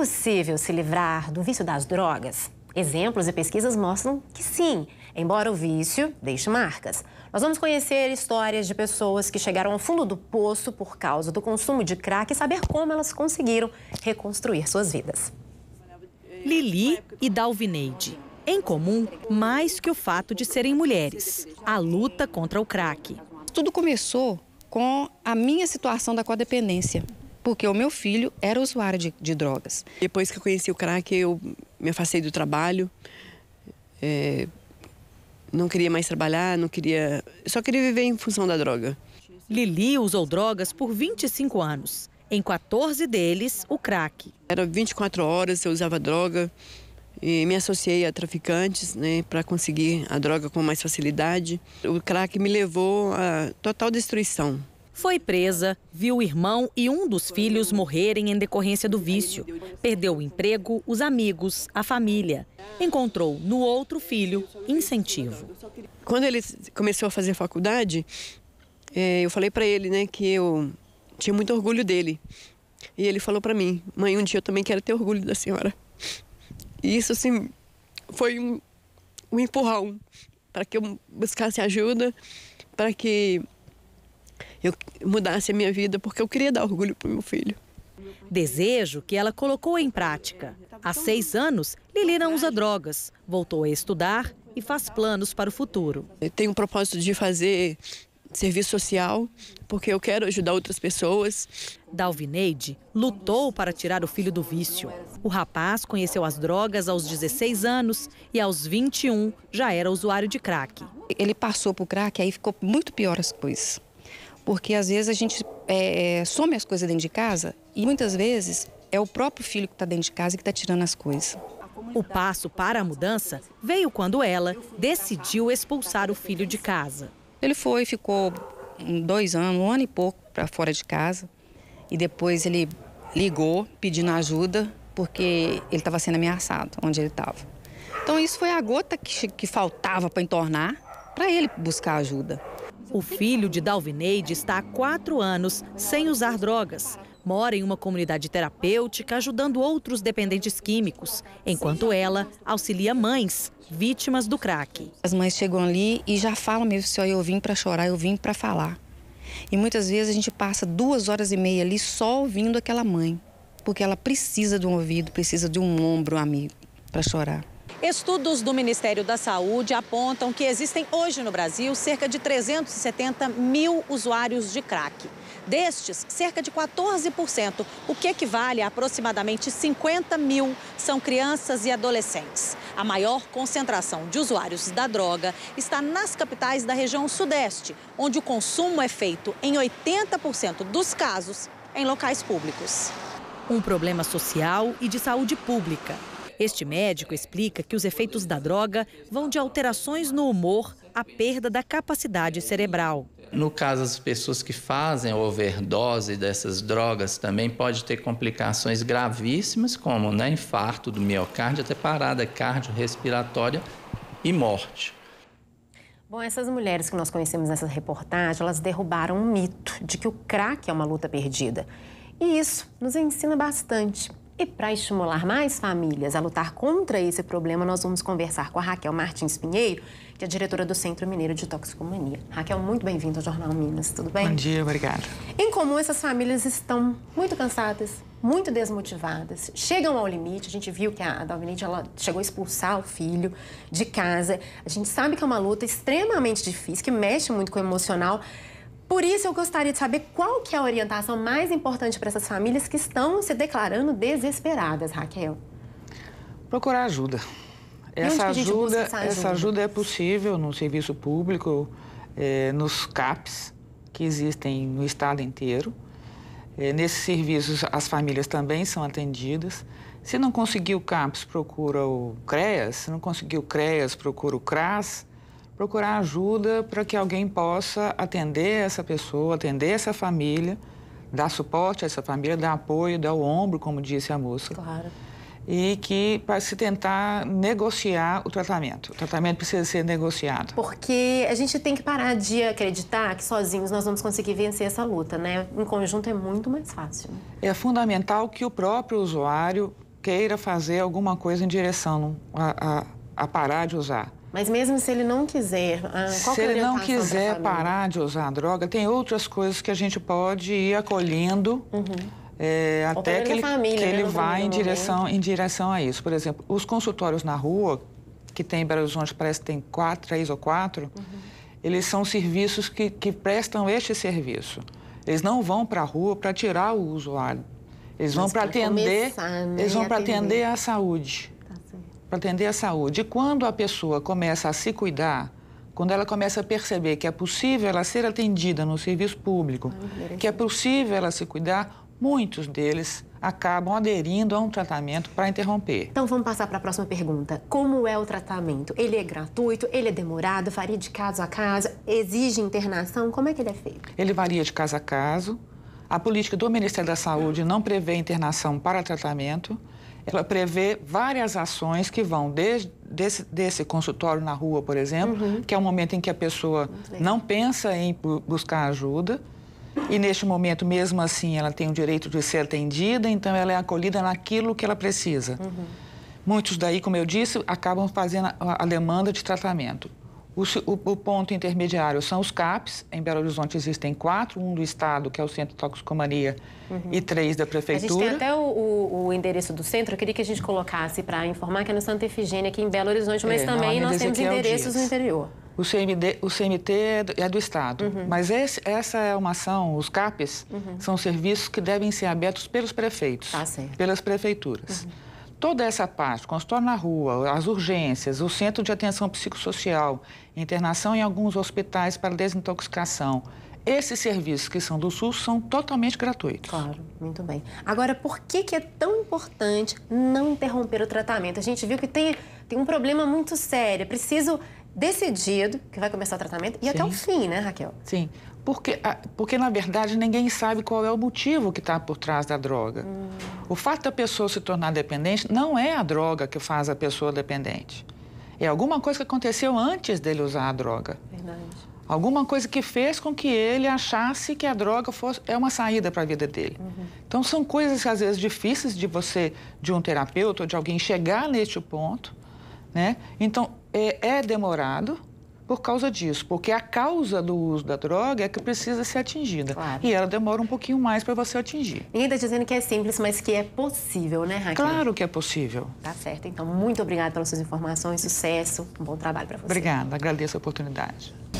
possível se livrar do vício das drogas? Exemplos e pesquisas mostram que sim, embora o vício deixe marcas. Nós vamos conhecer histórias de pessoas que chegaram ao fundo do poço por causa do consumo de crack e saber como elas conseguiram reconstruir suas vidas. Lili e Dalvineide. Em comum, mais que o fato de serem mulheres, a luta contra o crack. Tudo começou com a minha situação da codependência porque o meu filho era usuário de, de drogas. Depois que eu conheci o crack, eu me afastei do trabalho, é, não queria mais trabalhar, não queria, só queria viver em função da droga. Lili usou drogas por 25 anos. Em 14 deles, o crack. Era 24 horas, eu usava droga e me associei a traficantes né, para conseguir a droga com mais facilidade. O crack me levou à total destruição. Foi presa, viu o irmão e um dos filhos morrerem em decorrência do vício. Perdeu o emprego, os amigos, a família. Encontrou no outro filho incentivo. Quando ele começou a fazer faculdade, é, eu falei para ele né, que eu tinha muito orgulho dele. E ele falou para mim: Mãe, um dia eu também quero ter orgulho da senhora. E isso, assim, foi um, um empurrão para que eu buscasse ajuda, para que eu mudasse a minha vida, porque eu queria dar orgulho para meu filho. Desejo que ela colocou em prática. Há seis anos, Lili não usa drogas, voltou a estudar e faz planos para o futuro. Eu tenho o propósito de fazer serviço social, porque eu quero ajudar outras pessoas. Dalvineide lutou para tirar o filho do vício. O rapaz conheceu as drogas aos 16 anos e aos 21 já era usuário de crack. Ele passou para o crack, aí ficou muito pior as coisas porque às vezes a gente é, é, some as coisas dentro de casa e muitas vezes é o próprio filho que está dentro de casa que está tirando as coisas. O passo para a mudança veio quando ela decidiu expulsar o filho de casa. Ele foi, ficou dois anos, um ano e pouco para fora de casa. E depois ele ligou pedindo ajuda porque ele estava sendo ameaçado onde ele estava. Então isso foi a gota que, que faltava para entornar para ele buscar ajuda. O filho de Dalvineide está há quatro anos sem usar drogas. Mora em uma comunidade terapêutica ajudando outros dependentes químicos, enquanto ela auxilia mães vítimas do crack. As mães chegam ali e já falam mesmo, senhor, eu vim para chorar, eu vim para falar. E muitas vezes a gente passa duas horas e meia ali só ouvindo aquela mãe, porque ela precisa de um ouvido, precisa de um ombro um amigo para chorar. Estudos do Ministério da Saúde apontam que existem hoje no Brasil cerca de 370 mil usuários de crack. Destes, cerca de 14%, o que equivale a aproximadamente 50 mil, são crianças e adolescentes. A maior concentração de usuários da droga está nas capitais da região sudeste, onde o consumo é feito, em 80% dos casos, em locais públicos. Um problema social e de saúde pública este médico explica que os efeitos da droga vão de alterações no humor à perda da capacidade cerebral. No caso das pessoas que fazem overdose dessas drogas, também pode ter complicações gravíssimas, como né, infarto do miocárdio, até parada cardiorrespiratória e morte. Bom, essas mulheres que nós conhecemos nessa reportagem, elas derrubaram um mito de que o crack é uma luta perdida. E isso nos ensina bastante. E para estimular mais famílias a lutar contra esse problema, nós vamos conversar com a Raquel Martins Pinheiro, que é diretora do Centro Mineiro de Toxicomania. Raquel, muito bem-vinda ao Jornal Minas, tudo bem? Bom dia, obrigada. Em comum, essas famílias estão muito cansadas, muito desmotivadas, chegam ao limite. A gente viu que a Dominique ela chegou a expulsar o filho de casa. A gente sabe que é uma luta extremamente difícil, que mexe muito com o emocional. Por isso, eu gostaria de saber qual que é a orientação mais importante para essas famílias que estão se declarando desesperadas, Raquel. Procurar ajuda. Essa ajuda, essa ajuda, essa ajuda é possível no serviço público, é, nos CAPs, que existem no estado inteiro. É, nesses serviços, as famílias também são atendidas. Se não conseguir o CAPS, procura o CREAS. Se não conseguir o CREAS, procura o CRAS procurar ajuda para que alguém possa atender essa pessoa, atender essa família, dar suporte a essa família, dar apoio, dar o ombro, como disse a moça. Claro. E que para se tentar negociar o tratamento. O tratamento precisa ser negociado. Porque a gente tem que parar de acreditar que sozinhos nós vamos conseguir vencer essa luta, né? Em conjunto é muito mais fácil. É fundamental que o próprio usuário queira fazer alguma coisa em direção a, a, a parar de usar mas mesmo se ele não quiser, ah, qual se é ele não quiser parar de usar a droga, tem outras coisas que a gente pode ir acolhendo uhum. é, até que ele, família, que ele vá em né? direção, em direção a isso. Por exemplo, os consultórios na rua, que tem em Belo Horizonte, parece que tem quatro, três ou quatro, uhum. eles são serviços que, que prestam este serviço. Eles não vão para a rua para tirar o usuário. Eles Mas vão para atender, né? eles vão para atender a saúde para atender a saúde. E quando a pessoa começa a se cuidar, quando ela começa a perceber que é possível ela ser atendida no serviço público, ah, que é possível ela se cuidar, muitos deles acabam aderindo a um tratamento para interromper. Então vamos passar para a próxima pergunta. Como é o tratamento? Ele é gratuito? Ele é demorado? Varia de caso a caso? Exige internação? Como é que ele é feito? Ele varia de caso a caso. A política do Ministério da Saúde não prevê internação para tratamento. Ela prevê várias ações que vão desde desse, desse consultório na rua, por exemplo, uhum. que é o momento em que a pessoa não pensa em buscar ajuda. E neste momento, mesmo assim, ela tem o direito de ser atendida, então ela é acolhida naquilo que ela precisa. Uhum. Muitos daí, como eu disse, acabam fazendo a demanda de tratamento. O, o, o, ponto intermediário são os CAPs. Em Belo Horizonte existem quatro, um do Estado, que é o Centro de Toxicomania, uhum. e três da Prefeitura. A gente tem até o, o, endereço do centro, eu queria que a gente colocasse para informar que é no Santa Efigênia, aqui em Belo Horizonte, mas é, também nós temos endereços no interior. O, CMD, o CMT é do, é do Estado, uhum. mas esse, essa é uma ação, os CAPs, uhum. são serviços que devem ser abertos pelos prefeitos, tá pelas prefeituras. Uhum. Toda essa parte, consultório na rua, as urgências, o centro de atenção psicossocial, internação em alguns hospitais para desintoxicação, esses serviços que são do SUS são totalmente gratuitos. Claro, muito bem. Agora, por que, que é tão importante não interromper o tratamento? A gente viu que tem, tem um problema muito sério. É preciso decidido que vai começar o tratamento e Sim. até o fim, né, Raquel? Sim. Porque, ah, porque, na verdade, ninguém sabe qual é o motivo que está por trás da droga. Hum. O fato da pessoa se tornar dependente não é a droga que faz a pessoa dependente. É alguma coisa que aconteceu antes dele usar a droga. Verdade. Alguma coisa que fez com que ele achasse que a droga fosse, é uma saída para a vida dele. Uhum. Então, são coisas, às vezes, difíceis de você, de um terapeuta ou de alguém, chegar neste ponto. Né? Então, é, é demorado por causa disso, porque a causa do uso da droga é que precisa ser atingida. Claro. E ela demora um pouquinho mais para você atingir. Ninguém está dizendo que é simples, mas que é possível, né, Raquel? Claro que é possível. Tá certo. Então, muito obrigada pelas suas informações, sucesso, um bom trabalho para você. Obrigada, agradeço a oportunidade.